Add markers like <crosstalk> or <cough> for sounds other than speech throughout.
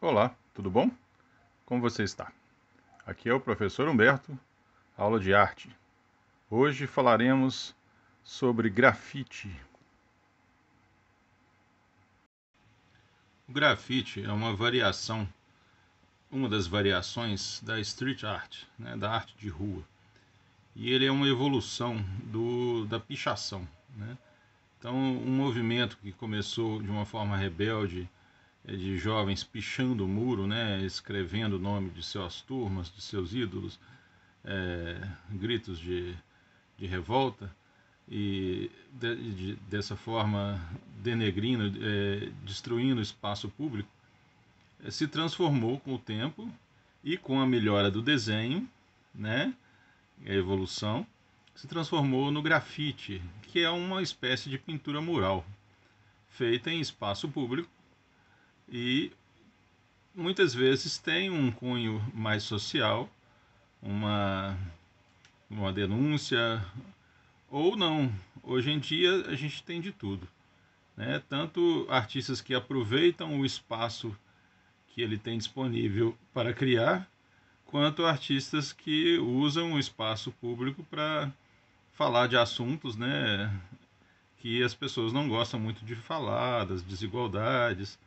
Olá, tudo bom? Como você está? Aqui é o professor Humberto, aula de arte. Hoje falaremos sobre grafite. O grafite é uma variação, uma das variações da street art, né, da arte de rua. E ele é uma evolução do, da pichação. Né? Então, um movimento que começou de uma forma rebelde, é de jovens pichando o muro, né, escrevendo o nome de suas turmas, de seus ídolos, é, gritos de, de revolta, e de, de, dessa forma denegrindo, é, destruindo o espaço público, é, se transformou com o tempo e com a melhora do desenho, né, a evolução, se transformou no grafite, que é uma espécie de pintura mural feita em espaço público e muitas vezes tem um cunho mais social, uma, uma denúncia, ou não. Hoje em dia a gente tem de tudo. Né? Tanto artistas que aproveitam o espaço que ele tem disponível para criar, quanto artistas que usam o espaço público para falar de assuntos né, que as pessoas não gostam muito de falar, das desigualdades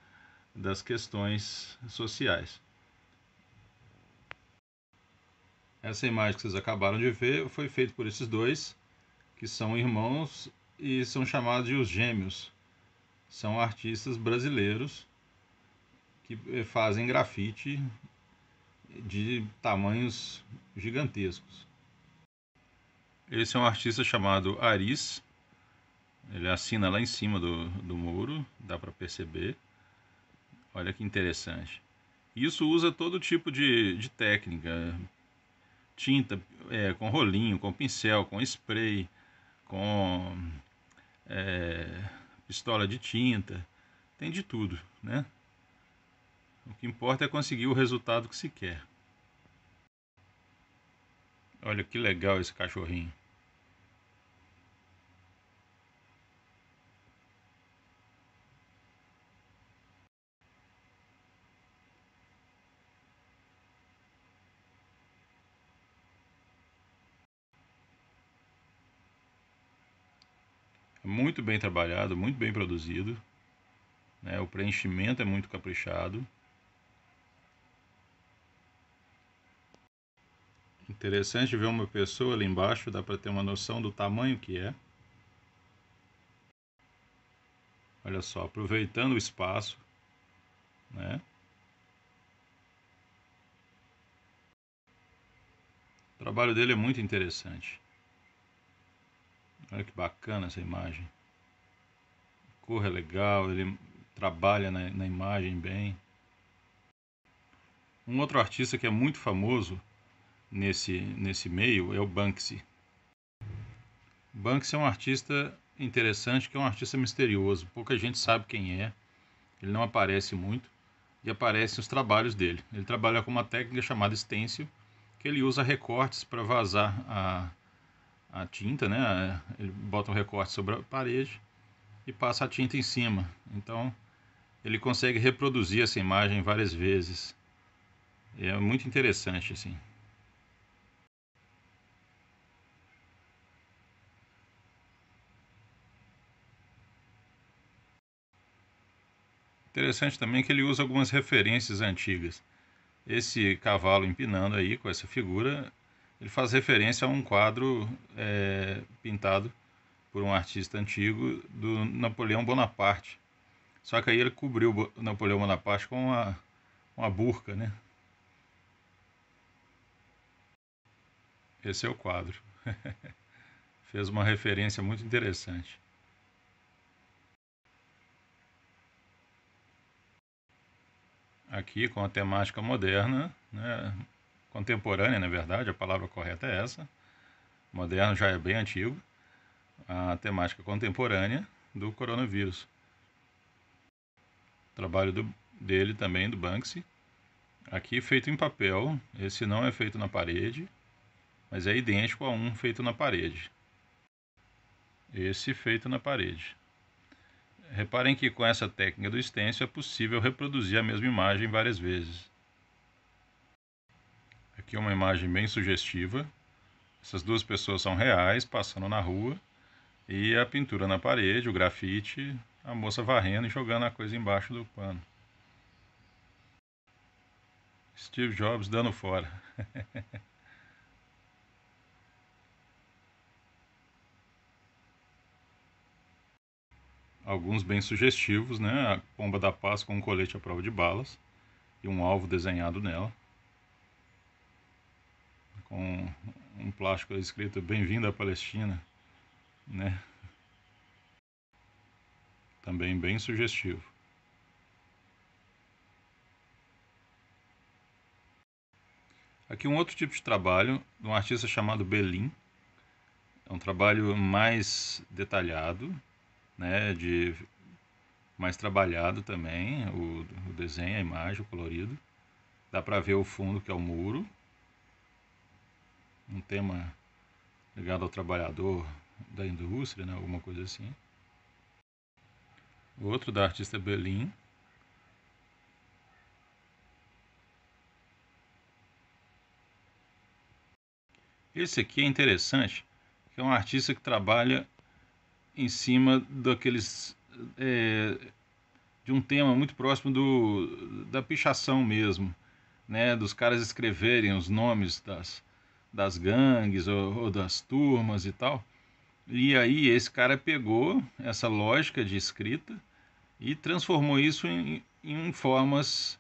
das questões sociais. Essa imagem que vocês acabaram de ver foi feita por esses dois, que são irmãos e são chamados de os gêmeos. São artistas brasileiros que eh, fazem grafite de tamanhos gigantescos. Esse é um artista chamado Aris. Ele assina lá em cima do, do muro, dá para perceber. Olha que interessante. Isso usa todo tipo de, de técnica, tinta, é, com rolinho, com pincel, com spray, com é, pistola de tinta, tem de tudo, né? O que importa é conseguir o resultado que se quer. Olha que legal esse cachorrinho. muito bem trabalhado, muito bem produzido. Né? O preenchimento é muito caprichado. Interessante ver uma pessoa ali embaixo, dá para ter uma noção do tamanho que é. Olha só, aproveitando o espaço, né? O trabalho dele é muito interessante. Olha que bacana essa imagem. A cor é legal, ele trabalha na, na imagem bem. Um outro artista que é muito famoso nesse, nesse meio é o Banksy. Banksy é um artista interessante, que é um artista misterioso. Pouca gente sabe quem é. Ele não aparece muito e aparecem os trabalhos dele. Ele trabalha com uma técnica chamada stencil, que ele usa recortes para vazar a, a tinta, né? Ele bota um recorte sobre a parede e passa a tinta em cima. Então ele consegue reproduzir essa imagem várias vezes. E é muito interessante assim. Interessante também que ele usa algumas referências antigas. Esse cavalo empinando aí com essa figura ele faz referência a um quadro é, pintado por um artista antigo do Napoleão Bonaparte. Só que aí ele cobriu Napoleão Bonaparte com uma, uma burca, né? Esse é o quadro. <laughs> Fez uma referência muito interessante. Aqui com a temática moderna, né? contemporânea, na verdade, a palavra correta é essa. Moderno já é bem antigo. A temática contemporânea do coronavírus. trabalho do, dele também, do Banksy. Aqui feito em papel, esse não é feito na parede, mas é idêntico a um feito na parede. Esse feito na parede. Reparem que com essa técnica do stencil é possível reproduzir a mesma imagem várias vezes que é uma imagem bem sugestiva. Essas duas pessoas são reais, passando na rua, e a pintura na parede, o grafite, a moça varrendo e jogando a coisa embaixo do pano. Steve Jobs dando fora. <laughs> Alguns bem sugestivos, né? A pomba da paz com um colete à prova de balas e um alvo desenhado nela com um plástico escrito Bem-vindo à Palestina, né? Também bem sugestivo. Aqui um outro tipo de trabalho de um artista chamado Belin. É um trabalho mais detalhado, né, de mais trabalhado também, o, o desenho, a imagem, o colorido. Dá para ver o fundo que é o muro, um tema ligado ao trabalhador da indústria, né, alguma coisa assim. Outro da artista Berlim. Esse aqui é interessante, que é um artista que trabalha em cima daqueles é, de um tema muito próximo do da pichação mesmo, né, dos caras escreverem os nomes das das gangues ou, ou das turmas e tal. E aí esse cara pegou essa lógica de escrita e transformou isso em, em formas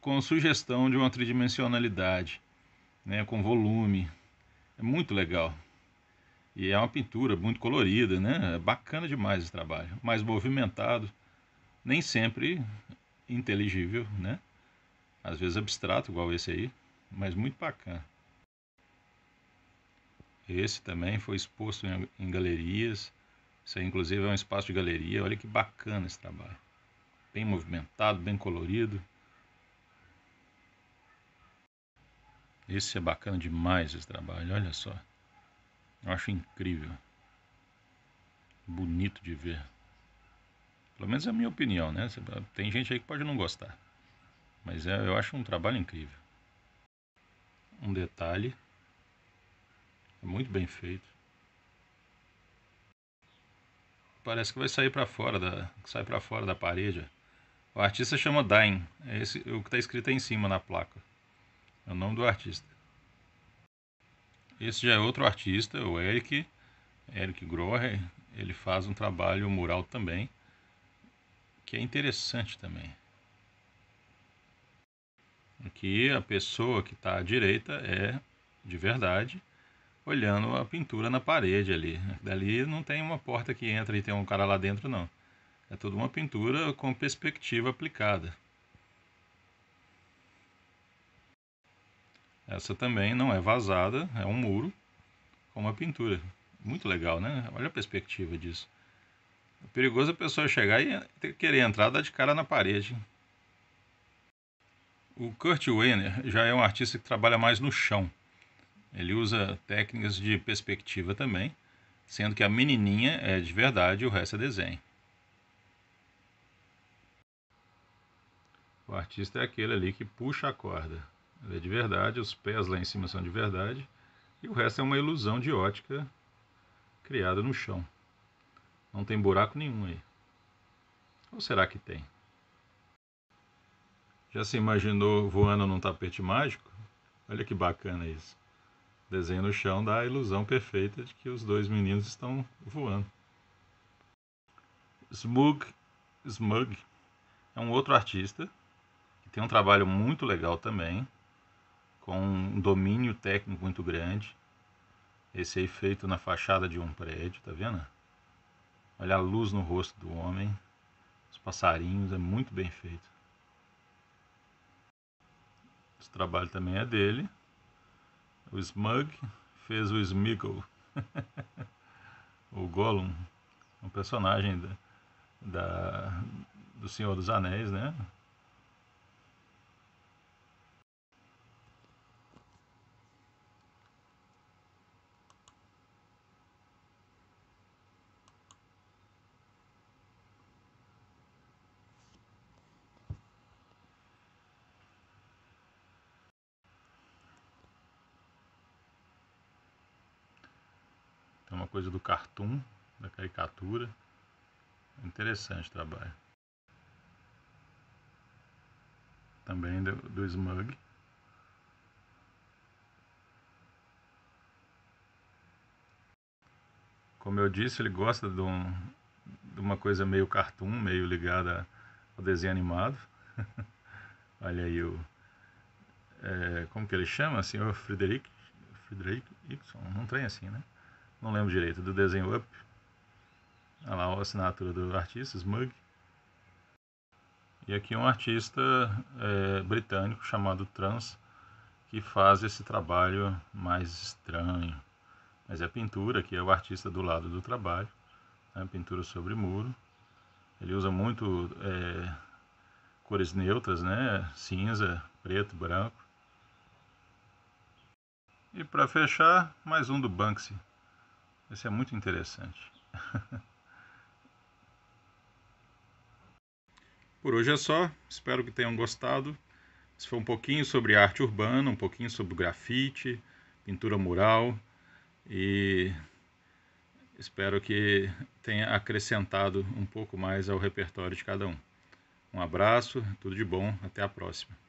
com sugestão de uma tridimensionalidade, né, com volume. É muito legal. E é uma pintura muito colorida, né? É bacana demais esse trabalho, mais movimentado, nem sempre inteligível, né? Às vezes abstrato, igual esse aí, mas muito bacana. Esse também foi exposto em, em galerias. Isso aí, inclusive, é um espaço de galeria. Olha que bacana esse trabalho. Bem movimentado, bem colorido. Esse é bacana demais esse trabalho, olha só. Eu acho incrível. Bonito de ver. Pelo menos é a minha opinião, né? Tem gente aí que pode não gostar. Mas é, eu acho um trabalho incrível. Um detalhe é muito bem feito. Parece que vai sair para fora da, sai para fora da parede. O artista chama Dain. É esse, o que está escrito aí em cima na placa. É o nome do artista. Esse já é outro artista, o Eric, Eric Grohe. Ele faz um trabalho mural também, que é interessante também. Aqui a pessoa que está à direita é de verdade olhando a pintura na parede ali. Dali não tem uma porta que entra e tem um cara lá dentro, não. É toda uma pintura com perspectiva aplicada. Essa também não é vazada, é um muro com uma pintura. Muito legal, né? Olha a perspectiva disso. É perigoso a pessoa chegar e querer entrar, dar de cara na parede. O Kurt Weiner já é um artista que trabalha mais no chão. Ele usa técnicas de perspectiva também, sendo que a menininha é de verdade e o resto é desenho. O artista é aquele ali que puxa a corda. Ele é de verdade, os pés lá em cima são de verdade e o resto é uma ilusão de ótica criada no chão. Não tem buraco nenhum aí. Ou será que tem? Já se imaginou voando num tapete mágico? Olha que bacana isso desenho no chão dá a ilusão perfeita de que os dois meninos estão voando. Smug, Smug é um outro artista que tem um trabalho muito legal também, com um domínio técnico muito grande. Esse aí feito na fachada de um prédio, tá vendo? Olha a luz no rosto do homem, os passarinhos, é muito bem feito. Esse trabalho também é dele. O Smug fez o Smeagol, <laughs> o Gollum, um personagem da, da, do Senhor dos Anéis, né? coisa do cartoon, da caricatura. Interessante o trabalho. Também do, do Smug. Como eu disse, ele gosta de, um, de uma coisa meio cartoon, meio ligada ao desenho animado. <laughs> Olha aí o. É, como que ele chama? Senhor Frederic, Frederic Ixon? Não tem assim, né? não lembro direito, do desenho Up. Olha lá a assinatura do artista, Smug. E aqui um artista é, britânico chamado Trans, que faz esse trabalho mais estranho. Mas é pintura, que é o artista do lado do trabalho, né? pintura sobre muro. Ele usa muito é, cores neutras, né? cinza, preto, branco. E para fechar, mais um do Banksy. Isso é muito interessante. <laughs> Por hoje é só. Espero que tenham gostado. Isso foi um pouquinho sobre arte urbana, um pouquinho sobre grafite, pintura mural e espero que tenha acrescentado um pouco mais ao repertório de cada um. Um abraço, tudo de bom, até a próxima.